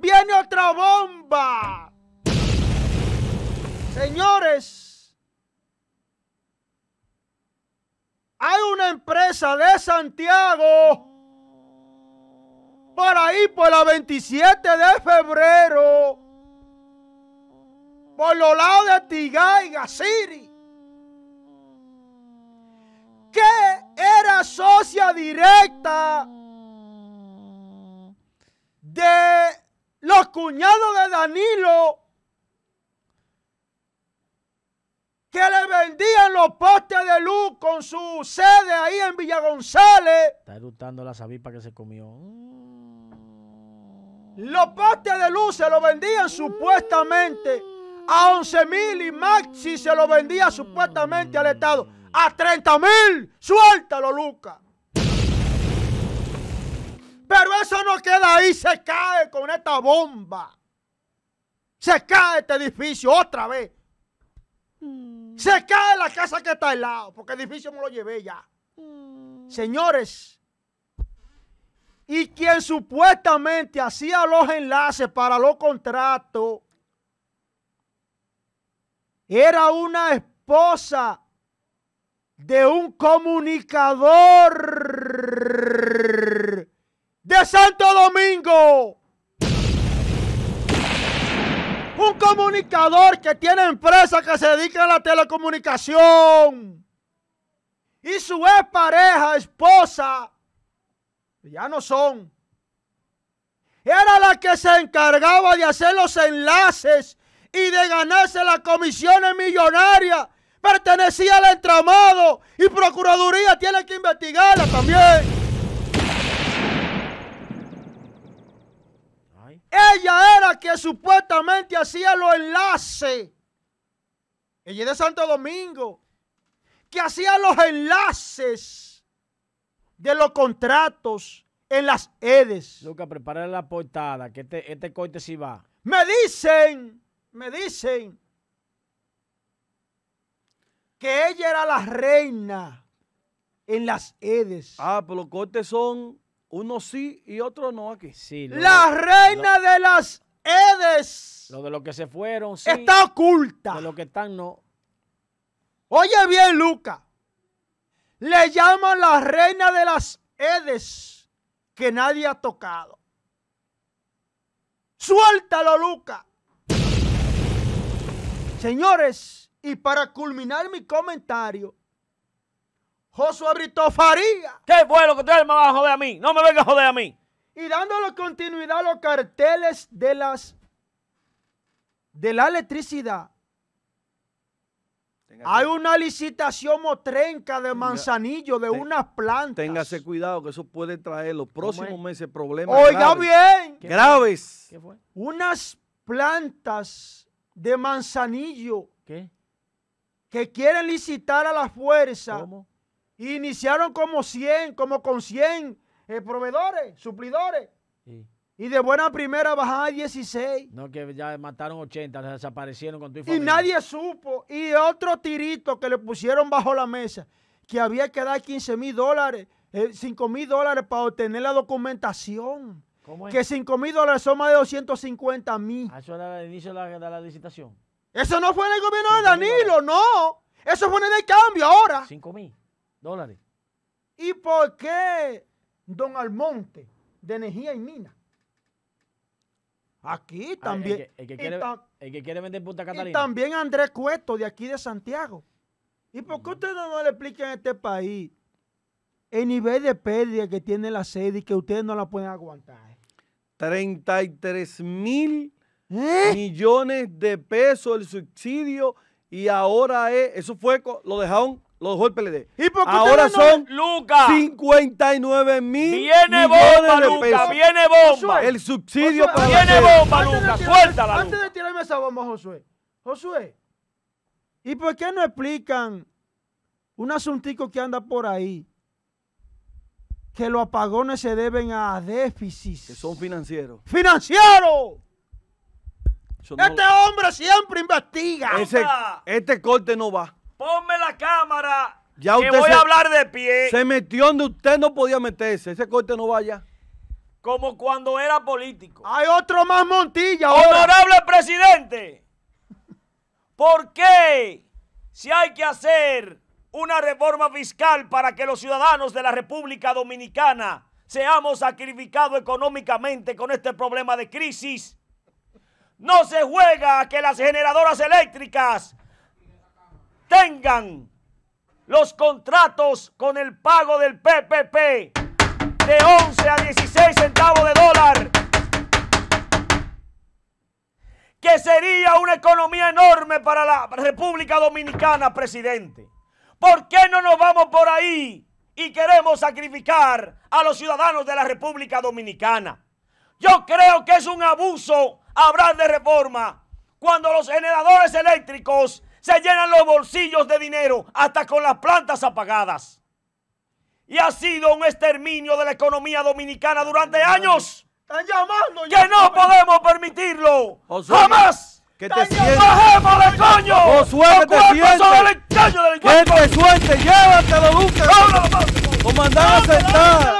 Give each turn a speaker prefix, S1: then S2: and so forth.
S1: ¡Viene otra bomba! Señores, hay una empresa de Santiago por ahí por la 27 de febrero, por los lados de Tigay, Gasiri, que era socia directa cuñado de Danilo que le vendían los postes de luz con su sede ahí en Villa González. Está
S2: eructando la sabipa que se comió. Mm.
S1: Los postes de luz se los vendían supuestamente a 11 mil y Maxi se lo vendía supuestamente al Estado a 30 mil. Suéltalo, Lucas eso no queda ahí, se cae con esta bomba. Se cae este edificio otra vez. Mm. Se cae la casa que está al lado, porque el edificio me lo llevé ya. Mm. Señores, y quien supuestamente hacía los enlaces para los contratos era una esposa de un comunicador de Santo Domingo. Un comunicador que tiene empresa que se dedica a la telecomunicación. Y su ex pareja, esposa, ya no son. Era la que se encargaba de hacer los enlaces y de ganarse las comisiones millonarias. Pertenecía al entramado y Procuraduría tiene que investigarla también. que supuestamente hacía los enlaces. Ella es de Santo Domingo. Que hacía los enlaces de los contratos en las EDES. Luca, prepara la
S2: portada, que este, este corte sí va.
S1: Me dicen, me dicen
S3: que ella era la reina en las EDES. Ah, pero los cortes son uno sí y otro no aquí. Sí, la
S1: reina de las Edes...
S2: Lo de los que se fueron, Está
S1: oculta. De que están, no. Oye bien, Luca. Le llaman la reina de las Edes que nadie ha tocado. Suéltalo, Luca. Señores, y para culminar mi comentario, Josué Brito Faría. ¿Qué fue que usted me va a joder a mí? No me venga a joder a mí y dándole continuidad a los carteles de las de la electricidad.
S3: Hay una licitación motrenca de manzanillo de unas plantas. Téngase cuidado que eso puede traer los próximos meses problemas. Oiga bien.
S1: graves. Unas plantas de manzanillo. Que quieren licitar a la fuerza. ¿Cómo? Iniciaron como 100, como con 100 eh, proveedores, suplidores. Y de buena primera a 16.
S2: No, que ya mataron 80, desaparecieron con tu y, y nadie
S1: supo. Y otro tirito que le pusieron bajo la mesa, que había que dar 15 mil dólares, 5 eh, mil dólares para obtener la documentación. ¿Cómo Que 5 mil dólares son más de 250 mil. Ah,
S2: eso era el inicio de la, de la licitación.
S1: Eso no fue en el gobierno de Danilo, no. Eso fue en el cambio ahora.
S2: 5 mil dólares.
S1: ¿Y por qué Don Almonte, de Energía y Mina.
S2: Aquí ah, también. el, que, quiere, vender Punta Catalina. Y
S1: también Andrés Cueto, de aquí de Santiago. ¿Y por qué ustedes no le explican a este país
S3: el nivel de pérdida que tiene la sede y que ustedes no la pueden aguantar? 33 mil ¿Eh? millones de pesos el subsidio y ahora es, eso fue, lo dejaron los golpes le PLD. Ahora son 59 mil viene bomba, de Luca, pesos. Viene bomba, El subsidio para Viene bomba, Luca. Antes
S1: de tirarme esa bomba, Josué. Josué,
S3: ¿y por qué no explican un asuntico que anda por ahí? Que los apagones se deben a déficits. Que son financieros. ¡Financieros! este hombre siempre investiga. este corte no va.
S2: Ponme la cama, voy a hablar de pie. Se
S3: metió donde usted no podía meterse. Ese corte no vaya.
S2: Como cuando era político. Hay otro más Montilla. Honorable presidente, ¿por qué si hay que hacer una reforma fiscal para que los ciudadanos de la República Dominicana seamos sacrificados económicamente con este problema de crisis? No se juega a que las generadoras eléctricas tengan los contratos con el pago del PPP de 11 a 16 centavos de dólar, que sería una economía enorme para la República Dominicana, presidente. ¿Por qué no nos vamos por ahí y queremos sacrificar a los ciudadanos de la República Dominicana? Yo creo que es un abuso hablar de reforma cuando los generadores eléctricos se llenan los bolsillos de dinero hasta con las plantas apagadas. Y ha sido un exterminio de la economía dominicana durante años. Están llamando Que no podemos permitirlo. ¡Jamás! Que te sientes. ¡Bajemos de coño! Josué, que te sientes. Que te suelte, llévatelo, Duque.
S3: Comandante, sentar.